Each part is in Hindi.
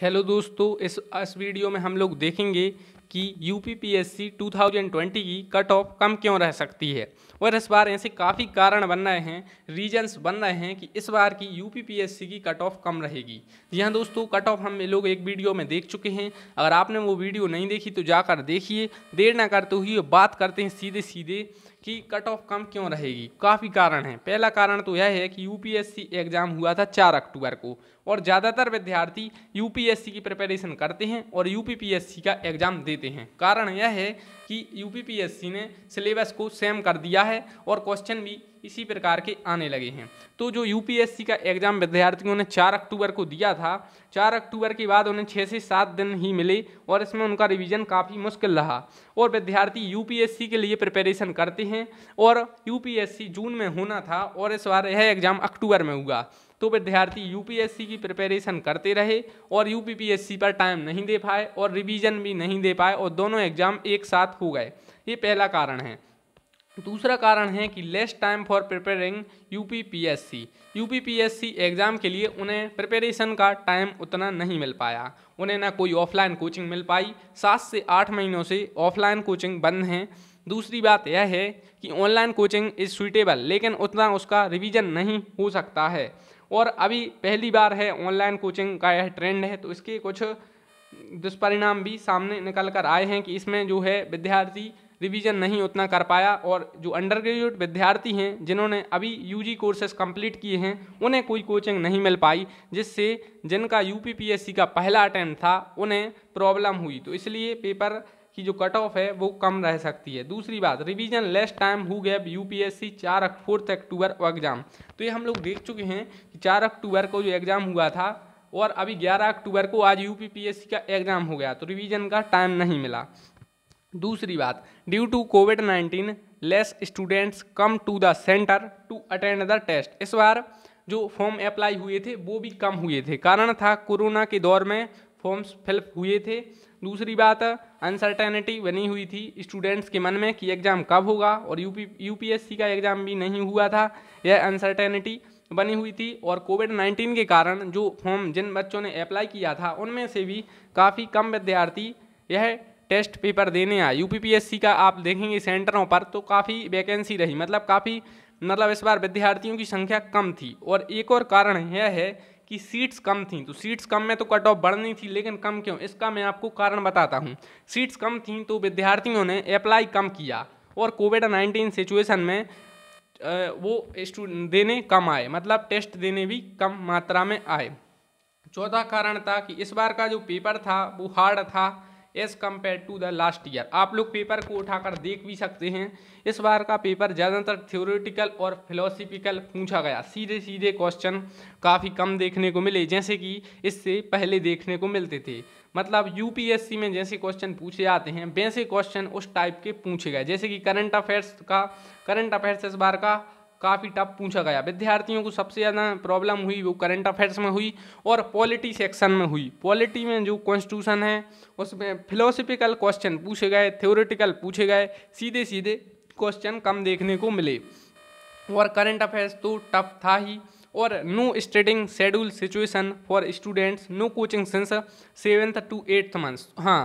हेलो दोस्तों इस इस वीडियो में हम लोग देखेंगे कि यूपीपीएससी 2020 की कट ऑफ कम क्यों रह सकती है और इस बार ऐसे काफ़ी कारण बन रहे हैं रीजंस बन रहे हैं कि इस बार की यूपीपीएससी की कट ऑफ कम रहेगी जी हाँ दोस्तों कट ऑफ हम लोग एक वीडियो में देख चुके हैं अगर आपने वो वीडियो नहीं देखी तो जाकर देखिए देर ना करते हुए बात करते हैं सीधे सीधे कि कट ऑफ कम क्यों रहेगी काफ़ी कारण हैं पहला कारण तो यह है कि यूपीएससी एग्ज़ाम हुआ था चार अक्टूबर को और ज़्यादातर विद्यार्थी यूपीएससी की प्रिपरेशन करते हैं और यूपीपीएससी का एग्ज़ाम दे देते हैं कारण यह है कि यूपीपीएससी ने सिलेबस को सेम कर दिया है और क्वेश्चन भी इसी प्रकार के आने लगे हैं तो जो यूपीएससी का एग्ज़ाम विद्यार्थियों ने चार अक्टूबर को दिया था चार अक्टूबर के बाद उन्हें छः से सात दिन ही मिले और इसमें उनका रिवीजन काफ़ी मुश्किल रहा और विद्यार्थी यूपीएससी के लिए प्रिपरेशन करते हैं और यूपीएससी जून में होना था और इस बार यह एग्ज़ाम अक्टूबर में हुआ तो विद्यार्थी यूपीएससी की प्रिपरेशन करते रहे और यूपीपीएससी पर टाइम नहीं दे पाए और रिवीजन भी नहीं दे पाए और दोनों एग्जाम एक साथ हो गए ये पहला कारण है दूसरा कारण है कि less time for preparing UPPSC UPPSC exam के लिए उन्हें प्रिपरेशन का टाइम उतना नहीं मिल पाया उन्हें ना कोई ऑफलाइन कोचिंग मिल पाई सात से आठ महीनों से ऑफलाइन कोचिंग बंद हैं दूसरी बात यह है कि ऑनलाइन कोचिंग इज़ सुइटेबल लेकिन उतना उसका रिवीजन नहीं हो सकता है और अभी पहली बार है ऑनलाइन कोचिंग का यह ट्रेंड है तो इसके कुछ दुष्परिणाम भी सामने निकल कर आए हैं कि इसमें जो है विद्यार्थी रिवीजन नहीं उतना कर पाया और जो अंडर ग्रेजुएट विद्यार्थी हैं जिन्होंने अभी यूजी कोर्सेज कंप्लीट किए हैं उन्हें कोई कोचिंग नहीं मिल पाई जिससे जिनका यूपीपीएससी का पहला अटैम्प्ट था उन्हें प्रॉब्लम हुई तो इसलिए पेपर की जो कट ऑफ है वो कम रह सकती है दूसरी बात रिवीजन लेस टाइम हु गैप यूपीएससी चार फोर्थ अक्टूबर एग्ज़ाम तो ये हम लोग देख चुके हैं कि चार अक्टूबर को जो एग्ज़ाम हुआ था और अभी ग्यारह अक्टूबर को आज यू का एग्ज़ाम हो गया तो रिविज़न का टाइम नहीं मिला दूसरी बात due to Covid nineteen less students come to the centre to attend the test इस बार जो फॉर्म अप्लाई हुए थे वो भी कम हुए थे कारण था कोरोना के दौर में फॉर्म्स फिलअप हुए थे दूसरी बात अनसर्टेनिटी बनी हुई थी स्टूडेंट्स के मन में कि एग्ज़ाम कब होगा और यूपी यूपीएससी का एग्ज़ाम भी नहीं हुआ था यह अनसर्टेनिटी बनी हुई थी और कोविड नाइन्टीन के कारण जो फॉर्म जिन बच्चों ने अप्लाई किया था उनमें से भी काफ़ी कम विद्यार्थी यह टेस्ट पेपर देने आए यू का आप देखेंगे सेंटरों पर तो काफ़ी वैकेंसी रही मतलब काफ़ी मतलब इस बार विद्यार्थियों की संख्या कम थी और एक और कारण यह है कि सीट्स कम थी तो सीट्स कम में तो कट ऑफ बढ़नी थी लेकिन कम क्यों इसका मैं आपको कारण बताता हूँ सीट्स कम थी तो विद्यार्थियों ने अप्लाई कम किया और कोविड नाइन्टीन सिचुएशन में वो स्टूडेंट देने कम आए मतलब टेस्ट देने भी कम मात्रा में आए चौथा कारण था कि इस बार का जो पेपर था वो हार्ड था as compare to the last year आप लोग पेपर को उठाकर देख भी सकते हैं इस बार का पेपर ज़्यादातर थ्योरेटिकल और फिलोसफिकल पूछा गया सीधे सीधे क्वेश्चन काफ़ी कम देखने को मिले जैसे कि इससे पहले देखने को मिलते थे मतलब यूपीएससी में जैसे क्वेश्चन पूछे जाते हैं वैसे क्वेश्चन उस टाइप के पूछे गए जैसे कि करंट अफेयर्स का करंट अफेयर्स इस बार का काफ़ी टफ पूछा गया विद्यार्थियों को सबसे ज़्यादा प्रॉब्लम हुई वो करंट अफेयर्स में हुई और पॉलिटी सेक्शन में हुई पॉलिटी में जो कॉन्स्टिट्यूशन है उसमें फिलोसफिकल क्वेश्चन पूछे गए थ्योरेटिकल पूछे गए सीधे सीधे क्वेश्चन कम देखने को मिले और करंट अफेयर्स तो टफ था ही और no studying schedule situation for students no coaching sense seventh to eighth months हाँ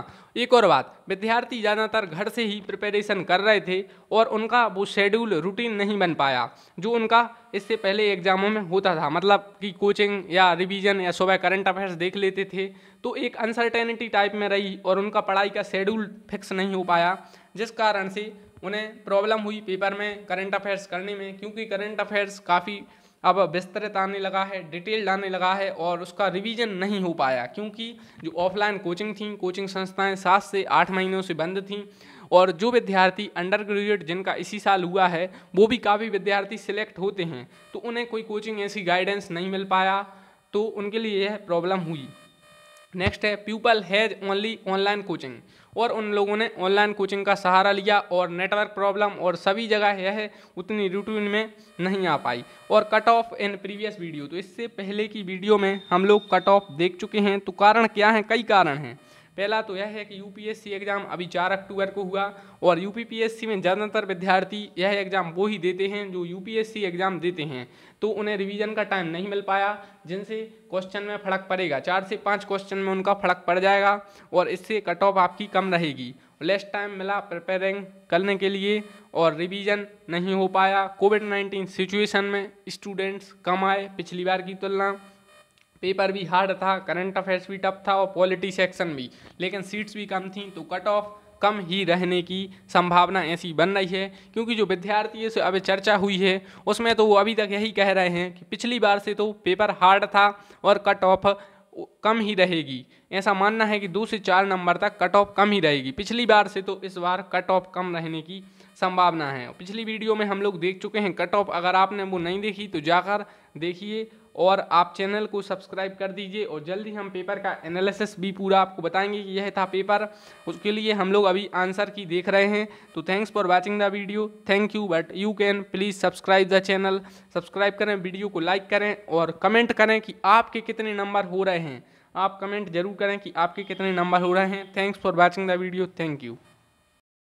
एक और बात विद्यार्थी ज़्यादातर घर से ही प्रिपरेशन कर रहे थे और उनका वो शेड्यूल रूटीन नहीं बन पाया जो उनका इससे पहले एग्ज़ामों में होता था मतलब कि कोचिंग या रिवीजन या सुबह करंट अफेयर्स देख लेते थे तो एक अनसर्टेनिटी टाइप में रही और उनका पढ़ाई का शेड्यूल फिक्स नहीं हो पाया जिस कारण से उन्हें प्रॉब्लम हुई पेपर में करंट अफेयर्स करने में क्योंकि करंट अफेयर्स काफ़ी अब विस्तृत आने लगा है डिटेल्ड आने लगा है और उसका रिवीजन नहीं हो पाया क्योंकि जो ऑफलाइन कोचिंग थी कोचिंग संस्थाएं सात से आठ महीनों से बंद थीं और जो विद्यार्थी अंडर ग्रेजुएट जिनका इसी साल हुआ है वो भी काफ़ी विद्यार्थी सिलेक्ट होते हैं तो उन्हें कोई कोचिंग ऐसी गाइडेंस नहीं मिल पाया तो उनके लिए यह प्रॉब्लम हुई नेक्स्ट है people has only online coaching और उन लोगों ने ऑनलाइन कोचिंग का सहारा लिया और नेटवर्क प्रॉब्लम और सभी जगह यह उतनी रूटीन में नहीं आ पाई और cut off in previous video तो इससे पहले की वीडियो में हम लोग कट ऑफ देख चुके हैं तो कारण क्या हैं कई कारण हैं पहला तो यह है कि यूपीएससी एग्ज़ाम अभी चार अक्टूबर को हुआ और यूपीपीएससी में ज़्यादातर विद्यार्थी यह एग्ज़ाम वो ही देते हैं जो यूपीएससी एग्ज़ाम देते हैं तो उन्हें रिवीजन का टाइम नहीं मिल पाया जिनसे क्वेश्चन में फ़र्क पड़ेगा चार से पाँच क्वेश्चन में उनका फ़र्क पड़ जाएगा और इससे कट ऑफ आपकी कम रहेगी लेस टाइम मिला प्रिपेयरिंग करने के लिए और रिवीजन नहीं हो पाया कोविड नाइन्टीन सिचुएशन में स्टूडेंट्स कम आए पिछली बार की तुलना पेपर भी हार्ड था करंट अफेयर्स भी टफ था और पॉलिटी सेक्शन भी लेकिन सीट्स भी कम थी तो कट ऑफ कम ही रहने की संभावना ऐसी बन रही है क्योंकि जो विद्यार्थियों से अभी चर्चा हुई है उसमें तो वो अभी तक यही कह रहे हैं कि पिछली बार से तो पेपर हार्ड था और कट ऑफ कम ही रहेगी ऐसा मानना है कि दो से चार नंबर तक कट ऑफ कम ही रहेगी पिछली बार से तो इस बार कट ऑफ कम रहने की संभावना है पिछली वीडियो में हम लोग देख चुके हैं कट ऑफ अगर आपने वो नहीं देखी तो जाकर देखिए और आप चैनल को सब्सक्राइब कर दीजिए और जल्दी हम पेपर का एनालिसिस भी पूरा आपको बताएंगे कि यह था पेपर उसके लिए हम लोग अभी आंसर की देख रहे हैं तो thanks for watching the video thank you but you can please subscribe the channel subscribe करें वीडियो को लाइक करें और कमेंट करें कि आपके कितने नंबर हो रहे हैं आप कमेंट जरूर करें कि आपके कितने नंबर हो रहे हैं thanks for watching the video thank you